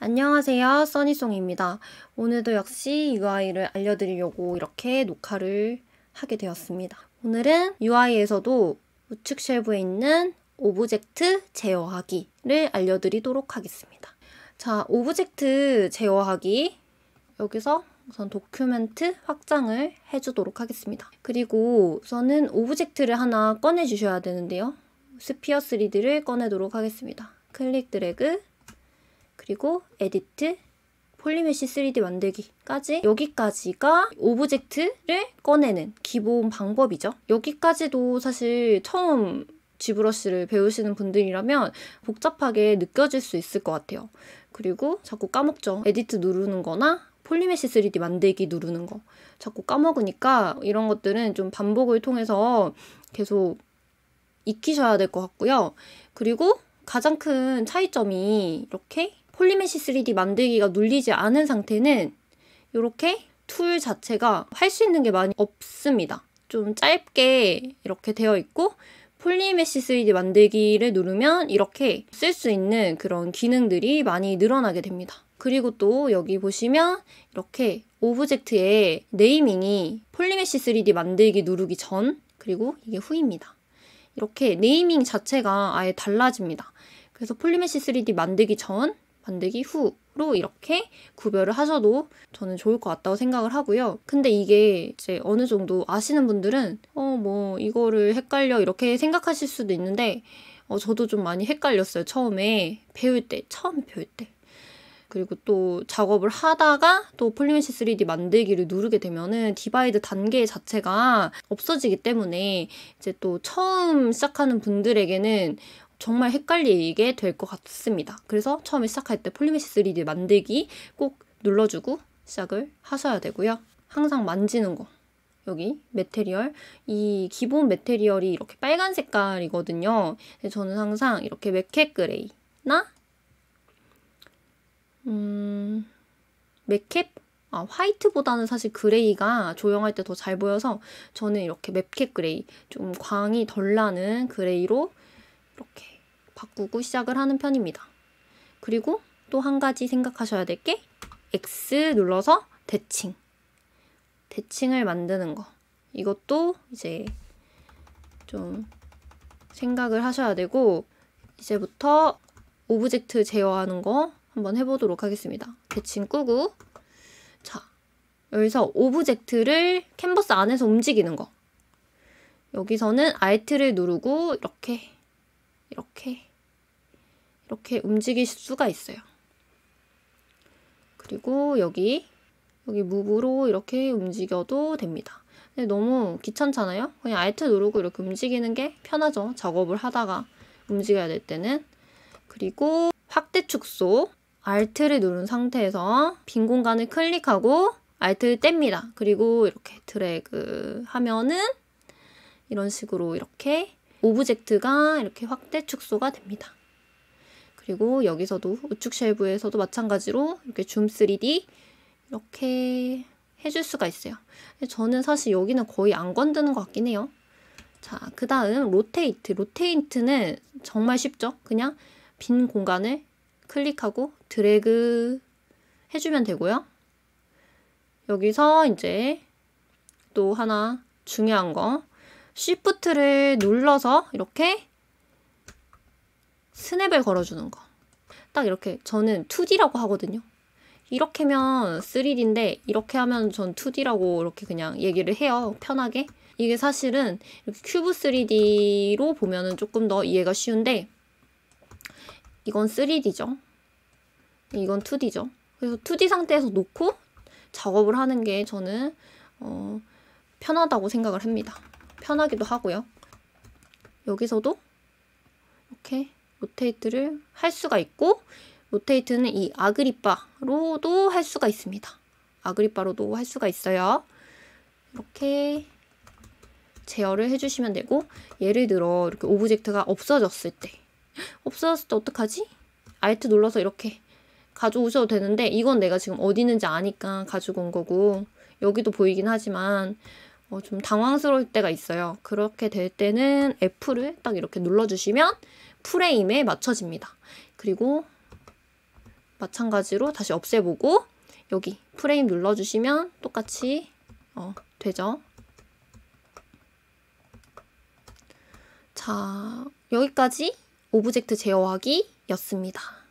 안녕하세요 써니송입니다 오늘도 역시 UI를 알려드리려고 이렇게 녹화를 하게 되었습니다 오늘은 UI에서도 우측 쉘브에 있는 오브젝트 제어하기를 알려드리도록 하겠습니다 자 오브젝트 제어하기 여기서 우선 도큐멘트 확장을 해주도록 하겠습니다 그리고 우선은 오브젝트를 하나 꺼내 주셔야 되는데요 스피어 3D를 꺼내도록 하겠습니다 클릭 드래그 그리고 에디트, 폴리메시 3D 만들기까지 여기까지가 오브젝트를 꺼내는 기본 방법이죠. 여기까지도 사실 처음 지브러쉬를 배우시는 분들이라면 복잡하게 느껴질 수 있을 것 같아요. 그리고 자꾸 까먹죠. 에디트 누르는 거나 폴리메시 3D 만들기 누르는 거 자꾸 까먹으니까 이런 것들은 좀 반복을 통해서 계속 익히셔야 될 것 같고요. 그리고 가장 큰 차이점이 이렇게 폴리메시 3D 만들기가 눌리지 않은 상태는 이렇게 툴 자체가 할 수 있는 게 많이 없습니다. 좀 짧게 이렇게 되어 있고 폴리메시 3D 만들기를 누르면 이렇게 쓸 수 있는 그런 기능들이 많이 늘어나게 됩니다. 그리고 또 여기 보시면 이렇게 오브젝트의 네이밍이 폴리메시 3D 만들기 누르기 전 그리고 이게 후입니다. 이렇게 네이밍 자체가 아예 달라집니다. 그래서 폴리메시 3D 만들기 전 만들기 후로 이렇게 구별을 하셔도 저는 좋을 것 같다고 생각을 하고요. 근데 이게 이제 어느 정도 아시는 분들은 어 뭐 이거를 헷갈려 이렇게 생각하실 수도 있는데 어 저도 좀 많이 헷갈렸어요. 처음에 배울 때 처음 배울 때 그리고 또 작업을 하다가 또 폴리메시 3D 만들기를 누르게 되면은 디바이드 단계 자체가 없어지기 때문에 이제 또 처음 시작하는 분들에게는 정말 헷갈리게 될 것 같습니다. 그래서 처음에 시작할 때 폴리메시 3D 만들기 꼭 눌러주고 시작을 하셔야 되고요. 항상 만지는 거. 여기 메테리얼 이 기본 메테리얼이 이렇게 빨간 색깔이거든요. 저는 항상 이렇게 맥캣 그레이나 음맥캡 아, 화이트보다는 사실 그레이가 조용할 때 더 잘 보여서 저는 이렇게 맵캡 그레이 좀 광이 덜 나는 그레이로 이렇게 바꾸고 시작을 하는 편입니다. 그리고 또 한 가지 생각하셔야 될 게 X 눌러서 대칭. 대칭을 만드는 거. 이것도 이제 좀 생각을 하셔야 되고 이제부터 오브젝트 제어하는 거 한번 해보도록 하겠습니다. 대칭 꾸고 자 여기서 오브젝트를 캔버스 안에서 움직이는 거 여기서는 Alt를 누르고 이렇게 이렇게 이렇게 움직일 수가 있어요. 그리고 여기 여기 무브로 이렇게 움직여도 됩니다. 근데 너무 귀찮잖아요? 그냥 알트 누르고 이렇게 움직이는 게 편하죠. 작업을 하다가 움직여야 될 때는. 그리고 확대 축소. 알트를 누른 상태에서 빈 공간을 클릭하고 알트를 뗍니다. 그리고 이렇게 드래그 하면은 이런 식으로 이렇게 오브젝트가 이렇게 확대 축소가 됩니다. 그리고 여기서도 우측 쉘브에서도 마찬가지로 이렇게 줌 3D 이렇게 해줄 수가 있어요. 저는 사실 여기는 거의 안 건드는 것 같긴 해요. 자, 그 다음 로테이트. 로테이트는 정말 쉽죠? 그냥 빈 공간을 클릭하고 드래그 해주면 되고요. 여기서 이제 또 하나 중요한 거 s 프트를 눌러서 이렇게 스냅을 걸어주는 거. 딱 이렇게 저는 2D라고 하거든요. 이렇게면 3D인데 이렇게 하면 전 2D라고 이렇게 그냥 얘기를 해요. 편하게. 이게 사실은 큐브 3D로 보면은 조금 더 이해가 쉬운데 이건 3D죠. 이건 2D죠. 그래서 2D 상태에서 놓고 작업을 하는 게 저는 어, 편하다고 생각을 합니다. 편하기도 하고요. 여기서도 이렇게 로테이트를 할 수가 있고 로테이트는 이 아그리빠로도 할 수가 있습니다. 아그리빠로도 할 수가 있어요. 이렇게 제어를 해주시면 되고 예를 들어 이렇게 오브젝트가 없어졌을 때 없어졌을 때 어떡하지? 알트 눌러서 이렇게 가져오셔도 되는데 이건 내가 지금 어디 있는지 아니까 가지고 온 거고 여기도 보이긴 하지만 어, 좀 당황스러울 때가 있어요. 그렇게 될 때는 F를 딱 이렇게 눌러주시면 프레임에 맞춰집니다. 그리고 마찬가지로 다시 없애보고 여기 프레임 눌러주시면 똑같이 어, 되죠. 자, 여기까지 오브젝트 제어하기였습니다.